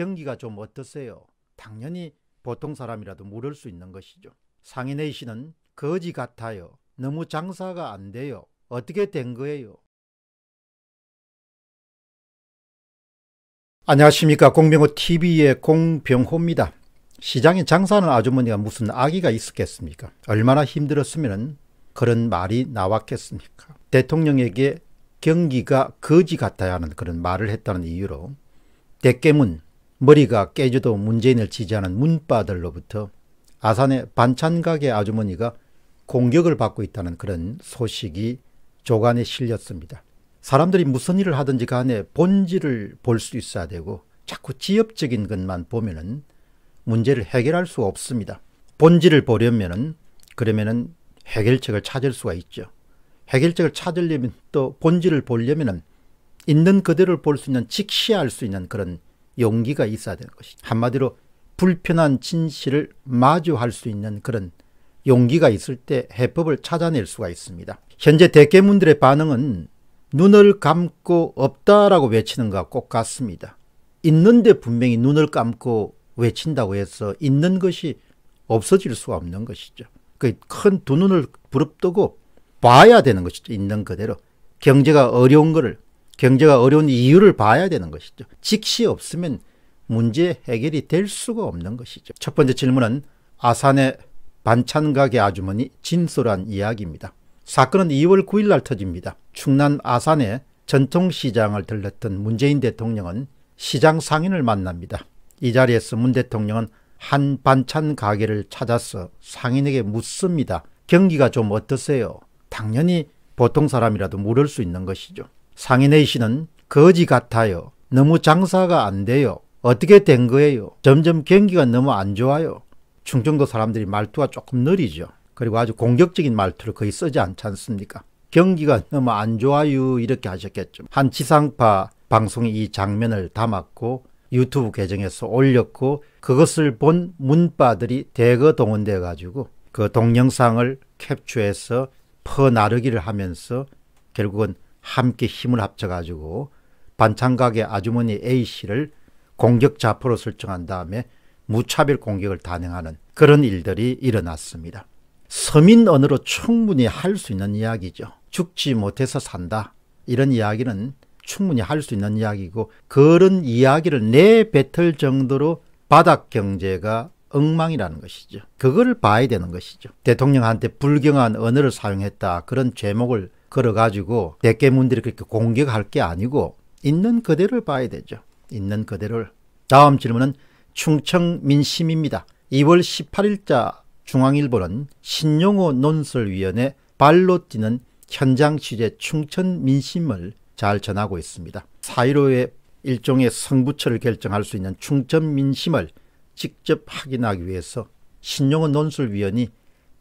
경기가 좀 어떠세요? 당연히 보통 사람이라도 물을 수 있는 것이죠. 상인의 시는 거지 같아요. 너무 장사가 안 돼요. 어떻게 된 거예요? 안녕하십니까. 공병호 TV의 공병호입니다. 시장에 장사하는 아주머니가 무슨 아기가 있었겠습니까? 얼마나 힘들었으면 그런 말이 나왔겠습니까? 대통령에게 경기가 거지 같아야 하는 그런 말을 했다는 이유로 대깨문 머리가 깨져도 문재인을 지지하는 문바들로부터 아산의 반찬가게 아주머니가 공격을 받고 있다는 그런 소식이 조간에 실렸습니다. 사람들이 무슨 일을 하든지 간에 그 본질을 볼 수 있어야 되고 자꾸 지엽적인 것만 보면은 문제를 해결할 수 없습니다. 본질을 보려면은 그러면은 해결책을 찾을 수가 있죠. 해결책을 찾으려면 또 본질을 보려면은 있는 그대로볼 수 있는 직시할 수 있는 그런 용기가 있어야 되는 것이 한마디로 불편한 진실을 마주할 수 있는 그런 용기가 있을 때 해법을 찾아낼 수가 있습니다. 현재 대개문들의 반응은 눈을 감고 없다라고 외치는 것과 꼭 같습니다. 있는데 분명히 눈을 감고 외친다고 해서 있는 것이 없어질 수가 없는 것이죠. 그 큰 두 눈을 부릅뜨고 봐야 되는 것이죠. 있는 그대로. 경제가 어려운 것을 경제가 어려운 이유를 봐야 되는 것이죠. 직시 없으면 문제 해결이 될 수가 없는 것이죠. 첫 번째 질문은 아산의 반찬 가게 아주머니 진솔한 이야기입니다. 사건은 2월 9일 날 터집니다. 충남 아산의 전통시장을 들렀던 문재인 대통령은 시장 상인을 만납니다. 이 자리에서 문 대통령은 한 반찬 가게를 찾아서 상인에게 묻습니다. 경기가 좀 어떠세요? 당연히 보통 사람이라도 물을 수 있는 것이죠. 상인의 시는 거지 같아요. 너무 장사가 안 돼요. 어떻게 된 거예요? 점점 경기가 너무 안 좋아요. 충청도 사람들이 말투가 조금 느리죠. 그리고 아주 공격적인 말투를 거의 쓰지 않지 않습니까? 경기가 너무 안 좋아요 이렇게 하셨겠죠. 한 지상파 방송이 이 장면을 담았고 유튜브 계정에서 올렸고 그것을 본 문바들이 대거 동원되어 가지고 그 동영상을 캡처해서 퍼나르기를 하면서 결국은 함께 힘을 합쳐가지고 반찬가게 아주머니 A씨를 공격자포로 설정한 다음에 무차별 공격을 단행하는 그런 일들이 일어났습니다. 서민 언어로 충분히 할 수 있는 이야기죠. 죽지 못해서 산다. 이런 이야기는 충분히 할 수 있는 이야기고 그런 이야기를 내뱉을 정도로 바닥 경제가 엉망이라는 것이죠. 그걸 봐야 되는 것이죠. 대통령한테 불경한 언어를 사용했다. 그런 죄목을 걸어가지고 백계문들이 그렇게 공격할 게 아니고 있는 그대로를 봐야 되죠. 있는 그대로를. 다음 질문은 충청 민심입니다. 2월 18일자 중앙일보는 신용호 논설위원회 발로 뛰는 현장 취재 충천 민심을 잘 전하고 있습니다. 4.15의 일종의 성부처를 결정할 수 있는 충천 민심을 직접 확인하기 위해서 신용호 논술위원이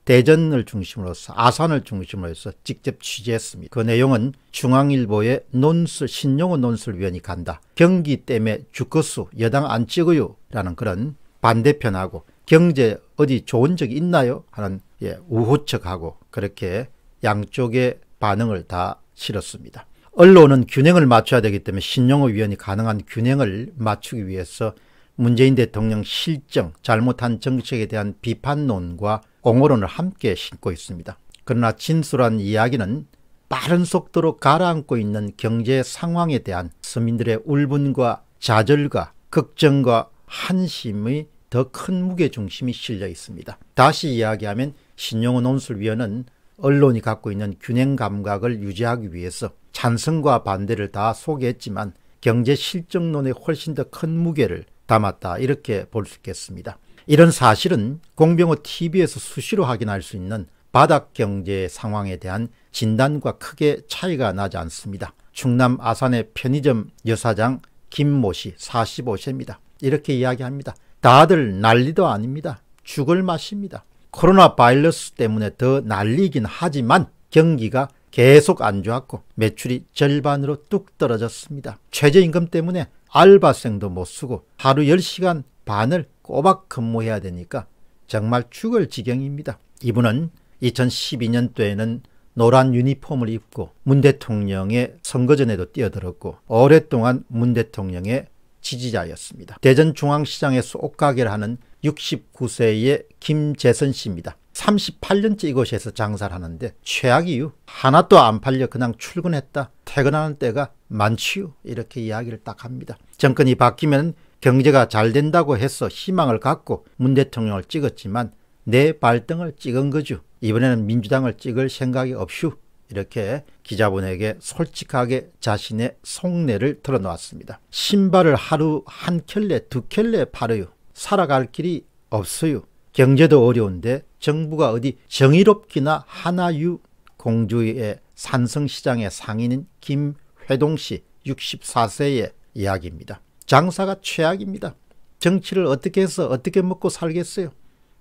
대전을 중심으로 해서 아산을 중심으로 해서 직접 취재했습니다. 그 내용은 중앙일보의 논술 신용호 논술위원이 간다. 경기 때문에 주거수 여당 안 찍어요 라는 그런 반대편하고 경제 어디 좋은 적이 있나요 하는 예, 우호척하고 그렇게 양쪽의 반응을 다 실었습니다. 언론은 균형을 맞춰야 되기 때문에 신용호 위원이 가능한 균형을 맞추기 위해서 문재인 대통령 실정, 잘못한 정책에 대한 비판론과 공어론을 함께 신고 있습니다. 그러나 진술한 이야기는 빠른 속도로 가라앉고 있는 경제 상황에 대한 서민들의 울분과 좌절과 걱정과 한심의 더 큰 무게중심이 실려 있습니다. 다시 이야기하면 신용원 논술위원은 언론이 갖고 있는 균형 감각을 유지하기 위해서 찬성과 반대를 다 소개했지만 경제 실정론에 훨씬 더 큰 무게를 담았다 이렇게 볼 수 있겠습니다. 이런 사실은 공병호 TV에서 수시로 확인할 수 있는 바닥경제 상황에 대한 진단과 크게 차이가 나지 않습니다. 충남 아산의 편의점 여사장 김모 씨 45세입니다. 이렇게 이야기합니다. 다들 난리도 아닙니다. 죽을 맛입니다. 코로나 바이러스 때문에 더 난리긴 하지만 경기가 계속 안 좋았고 매출이 절반으로 뚝 떨어졌습니다. 최저임금 때문에 알바생도 못 쓰고 하루 10시간 반을 꼬박 근무해야 되니까 정말 죽을 지경입니다. 이분은 2012년도에는 노란 유니폼을 입고 문 대통령의 선거전에도 뛰어들었고 오랫동안 문 대통령의 지지자였습니다. 대전중앙시장에서 옷가게를 하는 69세의 김재선 씨입니다. 38년째 이곳에서 장사를 하는데 최악 이유 하나도 안 팔려 그냥 출근했다 퇴근하는 때가 많지요 이렇게 이야기를 딱 합니다. 정권이 바뀌면 경제가 잘 된다고 해서 희망을 갖고 문 대통령을 찍었지만 내 발등을 찍은 거죠. 이번에는 민주당을 찍을 생각이 없슈. 이렇게 기자분에게 솔직하게 자신의 속내를 털어놓았습니다. 신발을 하루 한 켤레 두 켤레 팔아요. 살아갈 길이 없어요. 경제도 어려운데 정부가 어디 정의롭기나 하나유 공주의 산성시장의 상인인 김회동씨 64세의 이야기입니다. 장사가 최악입니다. 정치를 어떻게 해서 어떻게 먹고 살겠어요?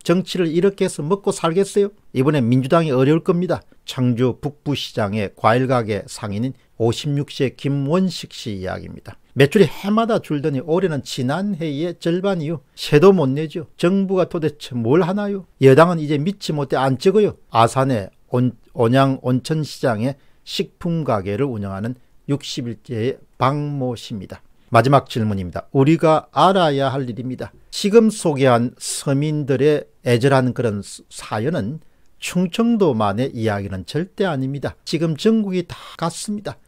정치를 이렇게 해서 먹고 살겠어요? 이번에 민주당이 어려울 겁니다. 청주 북부시장의 과일가게 상인인 56세 김원식 씨 이야기입니다. 매출이 해마다 줄더니 올해는 지난해의 절반 이요. 세도 못 내죠. 정부가 도대체 뭘 하나요? 여당은 이제 믿지 못해 안 찍어요. 아산의 온, 온양 온천시장에 식품 가게를 운영하는 60일째의 박모 씨입니다. 마지막 질문입니다. 우리가 알아야 할 일입니다. 지금 소개한 서민들의 애절한 그런 사연은 충청도만의 이야기는 절대 아닙니다. 지금 전국이 다 같습니다.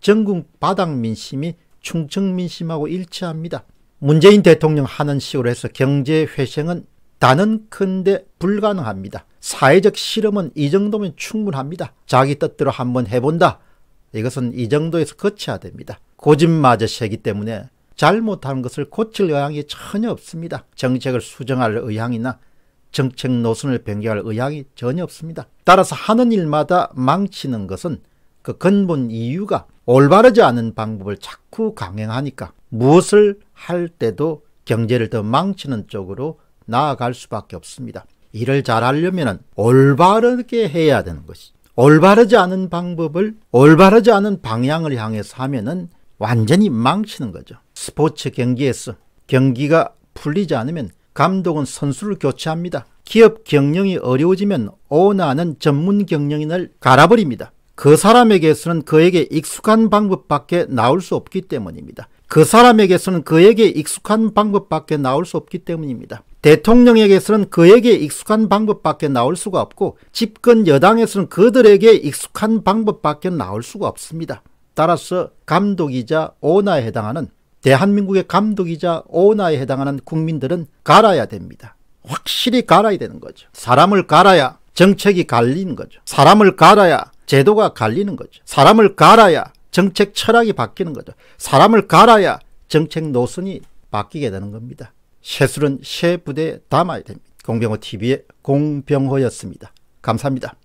전국 바닥 민심이 충청 민심하고 일치합니다. 문재인 대통령 하는 식으로 해서 경제 회생은 단언 큰데 불가능합니다. 사회적 실험은 이 정도면 충분합니다. 자기 뜻대로 한번 해본다. 이것은 이 정도에서 거쳐야 됩니다. 고집마저시기 때문에 잘못한 것을 고칠 의향이 전혀 없습니다. 정책을 수정할 의향이나 정책 노선을 변경할 의향이 전혀 없습니다. 따라서 하는 일마다 망치는 것은 그 근본 이유가 올바르지 않은 방법을 자꾸 강행하니까 무엇을 할 때도 경제를 더 망치는 쪽으로 나아갈 수밖에 없습니다. 일을 잘하려면 올바르게 해야 되는 것이 올바르지 않은 방법을 올바르지 않은 방향을 향해서 하면은 완전히 망치는 거죠. 스포츠 경기에서 경기가 풀리지 않으면 감독은 선수를 교체합니다. 기업 경영이 어려워지면 오나는 전문 경영인을 갈아버립니다. 그 사람에게서는 그에게 익숙한 방법밖에 나올 수 없기 때문입니다. 그 사람에게서는 그에게 익숙한 방법밖에 나올 수 없기 때문입니다. 대통령에게서는 그에게 익숙한 방법밖에 나올 수가 없고 집권 여당에서는 그들에게 익숙한 방법밖에 나올 수가 없습니다. 따라서 감독이자 오나에 해당하는 대한민국의 감독이자 오나에 해당하는 국민들은 갈아야 됩니다. 확실히 갈아야 되는 거죠. 사람을 갈아야 정책이 갈리는 거죠. 사람을 갈아야 제도가 갈리는 거죠. 사람을 갈아야 정책 철학이 바뀌는 거죠. 사람을 갈아야 정책 노선이 바뀌게 되는 겁니다. 쇠술은 쇠 부대에 담아야 됩니다. 공병호 TV의 공병호였습니다. 감사합니다.